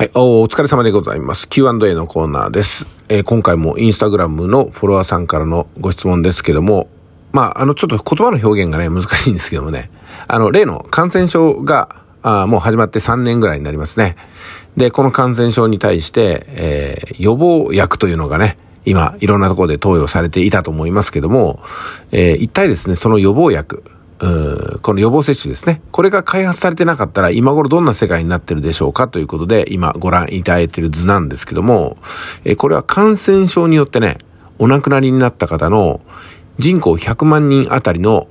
はい。お疲れ様でございます。Q&A のコーナーです。えー、今回もインスタグラムのフォロワーさんからのご質問ですけども、まあ、あの、ちょっと言葉の表現がね、難しいんですけどもね、あの、例の感染症が、あもう始まって3年ぐらいになりますね。で、この感染症に対して、えー、予防薬というのがね、今、いろんなところで投与されていたと思いますけども、えー、一体ですね、その予防薬、うこの予防接種ですね。これが開発されてなかったら今頃どんな世界になってるでしょうかということで今ご覧いただいてる図なんですけども、えこれは感染症によってね、お亡くなりになった方の人口100万人あたりの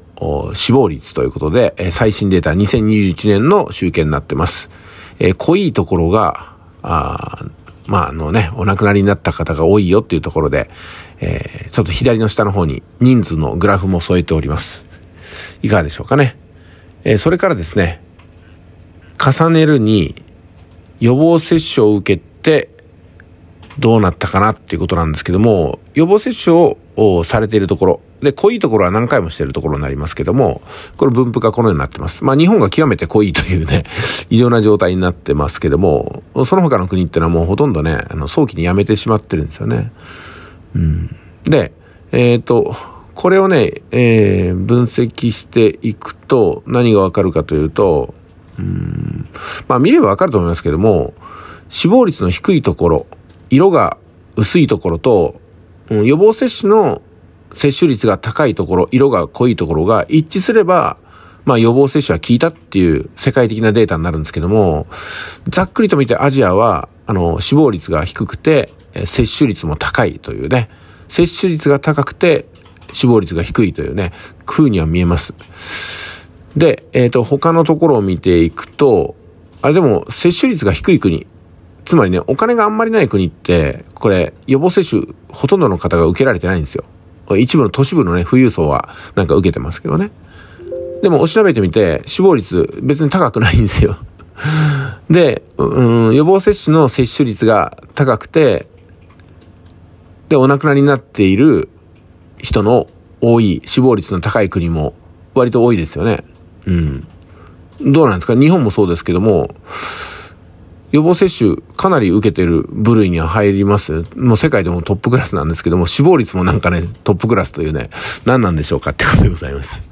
死亡率ということで、え最新データ2021年の集計になってます。え濃いところが、あまあ、あのね、お亡くなりになった方が多いよっていうところで、えー、ちょっと左の下の方に人数のグラフも添えております。いかがでしょうかね。えー、それからですね、重ねるに予防接種を受けてどうなったかなっていうことなんですけども、予防接種をされているところ、で、濃いところは何回もしているところになりますけども、これ分布がこのようになってます。まあ日本が極めて濃いというね、異常な状態になってますけども、その他の国ってのはもうほとんどね、あの早期にやめてしまってるんですよね。うん。で、えっ、ー、と、これをね、えー、分析していくと何がわかるかというと、うん、まあ見ればわかると思いますけども、死亡率の低いところ、色が薄いところと、うん、予防接種の接種率が高いところ、色が濃いところが一致すれば、まあ予防接種は効いたっていう世界的なデータになるんですけども、ざっくりと見てアジアは、あの、死亡率が低くて、接種率も高いというね、接種率が高くて、死亡率が低いというね、空には見えます。で、えっ、ー、と、他のところを見ていくと、あれでも、接種率が低い国、つまりね、お金があんまりない国って、これ、予防接種、ほとんどの方が受けられてないんですよ。一部の都市部のね、富裕層はなんか受けてますけどね。でも、調べてみて、死亡率、別に高くないんですよ。で、うん、予防接種の接種率が高くて、で、お亡くなりになっている人の多い、死亡率の高い国も割と多いですよね。うん。どうなんですか日本もそうですけども、予防接種かなり受けてる部類には入ります。もう世界でもトップクラスなんですけども、死亡率もなんかね、トップクラスというね、何なんでしょうかってことでございます。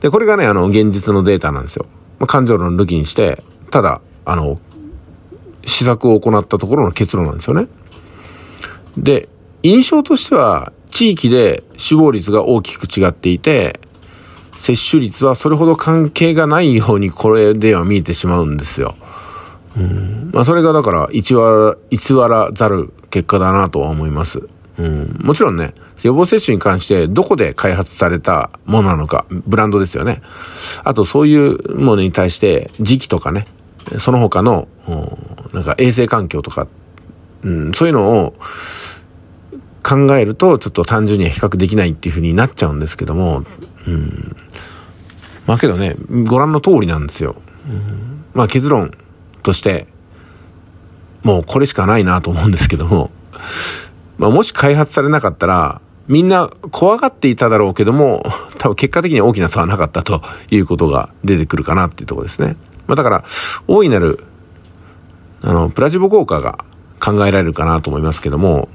で、これがね、あの、現実のデータなんですよ。まあ、感情論抜きにして、ただ、あの、施策を行ったところの結論なんですよね。で、印象としては、地域で死亡率が大きく違っていて、接種率はそれほど関係がないようにこれでは見えてしまうんですよ。うん。まあそれがだから偽ら、らざる結果だなとは思います。うん。もちろんね、予防接種に関してどこで開発されたものなのか、ブランドですよね。あとそういうものに対して時期とかね、その他の、なんか衛生環境とか、うん、そういうのを考えると、ちょっと単純には比較できないっていう風になっちゃうんですけども、うん。まあけどね、ご覧の通りなんですよ。うん、まあ結論として、もうこれしかないなと思うんですけども、まあもし開発されなかったら、みんな怖がっていただろうけども、多分結果的には大きな差はなかったということが出てくるかなっていうとこですね。まあだから、大いなる、あの、プラジボ効果が考えられるかなと思いますけども、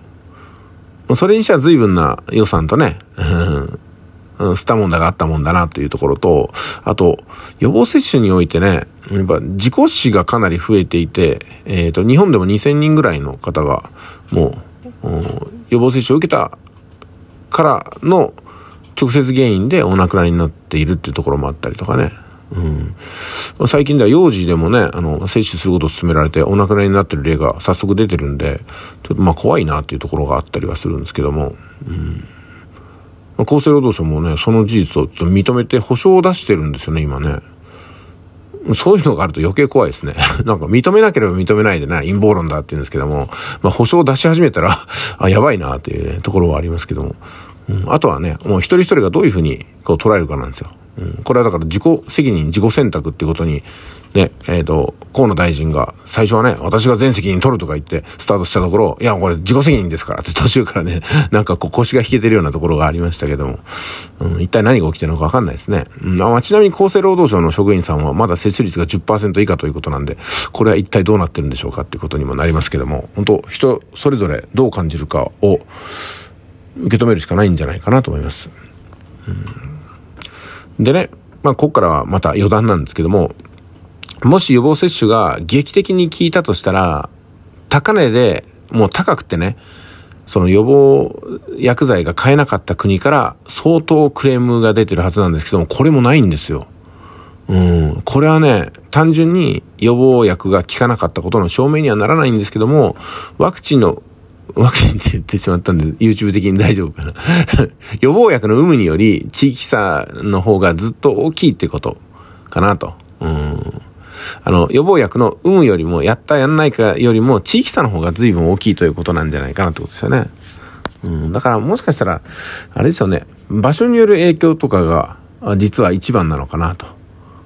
それにしては随分な予算とね、うん、スタモンダがあったもんだなというところと、あと、予防接種においてね、やっぱ自己死がかなり増えていて、えっ、ー、と、日本でも2000人ぐらいの方が、もう、予防接種を受けたからの直接原因でお亡くなりになっているっていうところもあったりとかね。うん。最近では幼児でもね、あの、接種することを勧められてお亡くなりになってる例が早速出てるんで、ちょっとまあ怖いなっていうところがあったりはするんですけども、うん。まあ、厚生労働省もね、その事実を認めて保証を出してるんですよね、今ね。そういうのがあると余計怖いですね。なんか認めなければ認めないでね、陰謀論だって言うんですけども、まあ保証を出し始めたら あ、やばいなっていうね、ところはありますけども。うん、あとはね、もう一人一人がどういうふうにこう捉えるかなんですよ。うん、これはだから自己責任、自己選択っていうことに、ね、えっ、ー、と、河野大臣が最初はね、私が全責任取るとか言ってスタートしたところ、いや、これ自己責任ですからって途中からね、なんかこう腰が引けてるようなところがありましたけども、うん、一体何が起きてるのかわかんないですね。うん、あちなみに厚生労働省の職員さんはまだ接種率が10%以下ということなんで、これは一体どうなってるんでしょうかってことにもなりますけども、本当人それぞれどう感じるかを受け止めるしかないんじゃないかなと思います。うんでね、まあ、ここからはまた余談なんですけども、もし予防接種が劇的に効いたとしたら、高値で、もう高くてね、その予防薬剤が買えなかった国から相当クレームが出てるはずなんですけども、これもないんですよ。うん。これはね、単純に予防薬が効かなかったことの証明にはならないんですけども、ワクチンのワクチンって言ってしまったんで、YouTube 的に大丈夫かな 予防薬の有無により、地域差の方がずっと大きいってことかなと。うん。あの、予防薬の有無よりも、やったやんないかよりも、地域差の方が随分大きいということなんじゃないかなってことですよね。うん。だからもしかしたら、あれですよね、場所による影響とかが、実は一番なのかなと。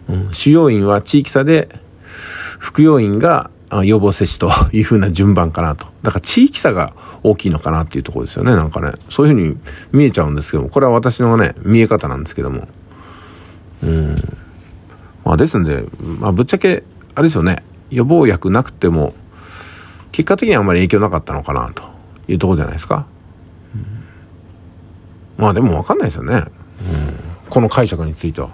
うん。主要因は地域差で、副要因が予防接種というふうな順番かなと。だから地域差が大きいのかなっていうところですよね、なんかね。そういうふうに見えちゃうんですけども、これは私のね、見え方なんですけども。うん。まあですんで、まあぶっちゃけ、あれですよね、予防薬なくても、結果的にはあんまり影響なかったのかなというところじゃないですか。うん、まあでもわかんないですよね。うん、この解釈については。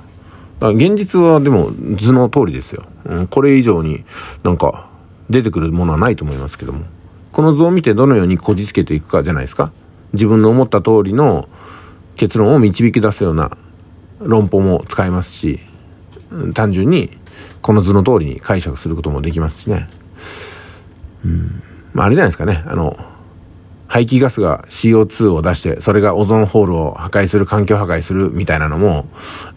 現実はでも図の通りですよ。うん、これ以上になんか出てくるものはないと思いますけどもこの図を見てどのようにこじつけていくかじゃないですか自分の思った通りの結論を導き出すような論法も使えますし単純にこの図の通りに解釈することもできますしね。うん。まあ、あれじゃないですかね。あの、排気ガスが CO2 を出して、それがオゾンホールを破壊する、環境破壊するみたいなのも、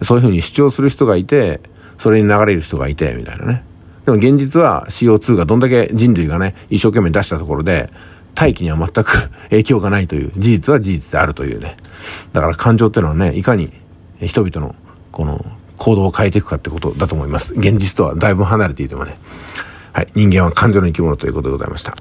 そういうふうに主張する人がいて、それに流れる人がいて、みたいなね。でも現実は CO2 がどんだけ人類がね、一生懸命出したところで、大気には全く 影響がないという事実は事実であるというね。だから感情っていうのはね、いかに人々のこの行動を変えていくかってことだと思います。現実とはだいぶ離れていてもね。はい。人間は感情の生き物ということでございました。